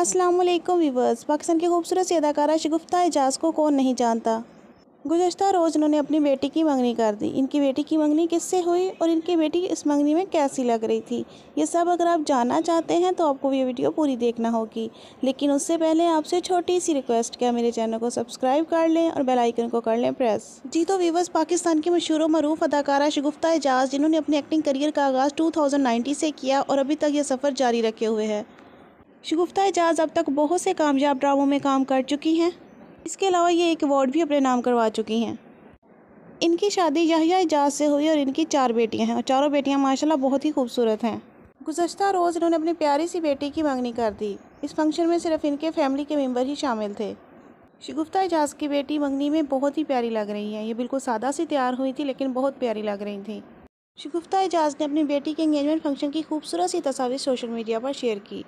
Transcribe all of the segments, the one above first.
अस्सलाम वालेकुम वीवर्स पाकिस्तान की खूबसूरत सी अदाकारा शगुफ्ता एजाज को कौन नहीं जानता गुजशत रोज़ उन्होंने अपनी बेटी की मंगनी कर दी इनकी बेटी की मंगनी किससे हुई और इनकी बेटी इस मंगनी में कैसी लग रही थी ये सब अगर आप जानना चाहते हैं तो आपको ये वीडियो पूरी देखना होगी लेकिन उससे पहले आपसे छोटी सी रिक्वेस्ट क्या मेरे चैनल को सब्सक्राइब कर लें और बेल आइकन को कर लें प्रेस जी तो वीवर्स पाकिस्तान की मशहूर मरूफ अदाकारा शगुफ्ता एजाज जिन्होंने अपने एक्टिंग करियर का आगाज़ टू से किया और अभी तक यह सफ़र जारी रखे हुए हैं शगुफ्ता एजाज अब तक बहुत से कामयाब ड्रामों में काम कर चुकी हैं इसके अलावा ये एक अवार्ड भी अपने नाम करवा चुकी हैं इनकी शादी यहिया एजाज से हुई और इनकी चार बेटियाँ हैं और चारों बेटियाँ माशा बहुत ही खूबसूरत हैं गुजशत रोज़ इन्होंने अपनी प्यारी सी बेटी की मंगनी कर दी इस फंक्शन में सिर्फ इनके फैमिली के मेम्बर ही शामिल थे शगुफ्ता एजाज की बेटी मंगनी में बहुत ही प्यारी लग रही है ये बिल्कुल सादा सी तैयार हुई थी लेकिन बहुत प्यारी लग रही थी शगुफ्ता एजाज ने अपनी बेटी के इंगेजमेंट फंक्शन की खूबसूरत सी तस्वीर सोशल मीडिया पर शेयर की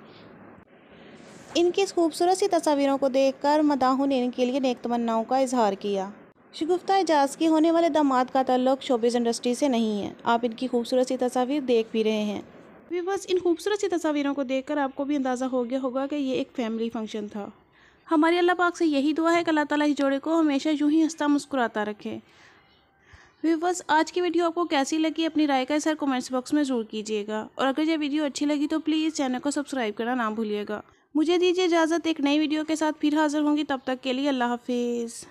इनकी इस खूबसूरत सी तस्वीरों को देखकर ने इनके लिए नेक तमन्नाओं का इजहार किया शगुफ्ता एजाज के होने वाले दामाद का तल्लक शोबिस इंडस्ट्री से नहीं है आप इनकी खूबसूरत सी तस्वीर देख भी रहे हैं व्यूवर्स इन खूबसूरत सी तस्वीरों को देखकर आपको भी अंदाज़ा हो गया होगा कि ये एक फैमिली फंक्शन था हमारे अल्लाह पाक से यही दुआ है कि अल्लाह ताला इस जोड़े को हमेशा यूँ ही हंसता मुस्कुराता रखे व्यूवर्स आज की वीडियो आपको कैसी लगी अपनी राय का सर कमेंट्स बॉक्स में ज़रूर कीजिएगा और अगर ये वीडियो अच्छी लगी तो प्लीज़ चैनल को सब्सक्राइब करना ना भूलिएगा मुझे दीजिए इजाज़त एक नई वीडियो के साथ फिर हाज़िर होंगी तब तक के लिए अल्लाह हाफिज़